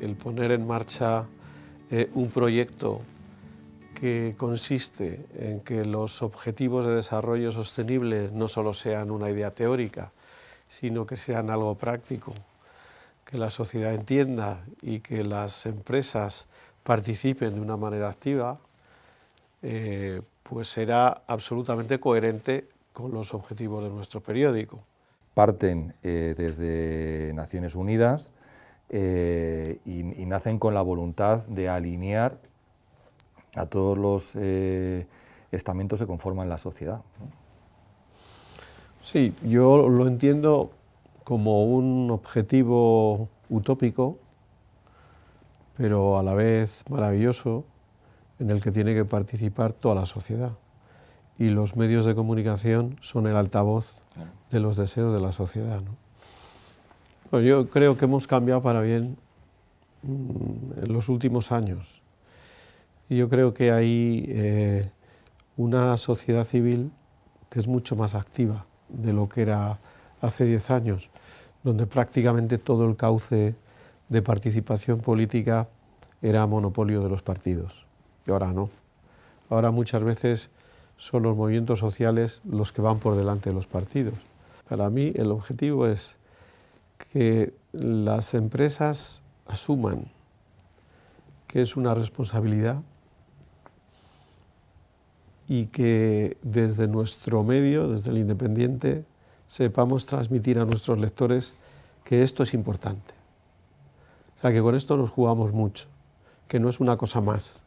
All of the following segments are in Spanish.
el poner en marcha eh, un proyecto que consiste en que los objetivos de desarrollo sostenible no solo sean una idea teórica, sino que sean algo práctico, que la sociedad entienda y que las empresas participen de una manera activa, eh, pues será absolutamente coherente con los objetivos de nuestro periódico. Parten eh, desde Naciones Unidas, eh, y, nacen con la voluntad de alinear a todos los eh, estamentos que conforman la sociedad. Sí, yo lo entiendo como un objetivo utópico, pero a la vez maravilloso, en el que tiene que participar toda la sociedad. Y los medios de comunicación son el altavoz de los deseos de la sociedad. ¿no? yo creo que hemos cambiado para bien mm, en los últimos años. Yo creo que hay eh, una sociedad civil que es mucho más activa de lo que era hace 10 años, donde prácticamente todo el cauce de participación política era monopolio de los partidos. Y ahora no. Ahora muchas veces son los movimientos sociales los que van por delante de los partidos. Para mí el objetivo es que las empresas asuman que es una responsabilidad y que desde nuestro medio, desde el Independiente, sepamos transmitir a nuestros lectores que esto es importante. O sea, que con esto nos jugamos mucho, que no es una cosa más,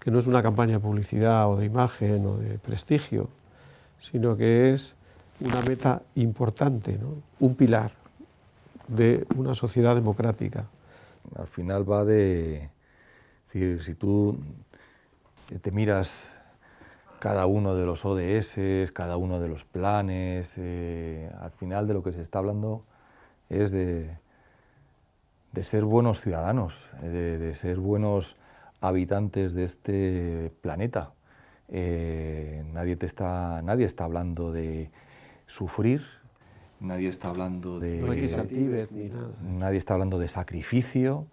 que no es una campaña de publicidad o de imagen o de prestigio, sino que es una meta importante, un pilar de una sociedad democrática. Al final va de, si, si tú te miras cada uno de los ODS, cada uno de los planes, eh, al final de lo que se está hablando es de, de ser buenos ciudadanos, de, ser buenos habitantes de este planeta. Eh, nadie, te está, nadie está hablando de sufrir, nadie está hablando de... Nadie está hablando de sacrificio,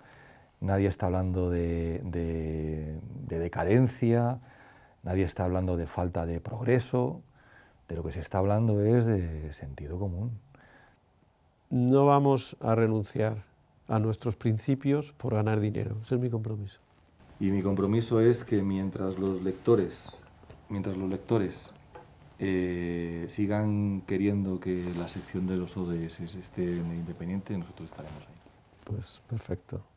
nadie está hablando de, de decadencia, nadie está hablando de falta de progreso, de lo que se está hablando es de sentido común. No vamos a renunciar a nuestros principios por ganar dinero, ese es mi compromiso. Y mi compromiso es que mientras los lectores, mientras los lectores eh, sigan queriendo que la sección de los ODS esté Independiente, nosotros estaremos ahí. Pues perfecto.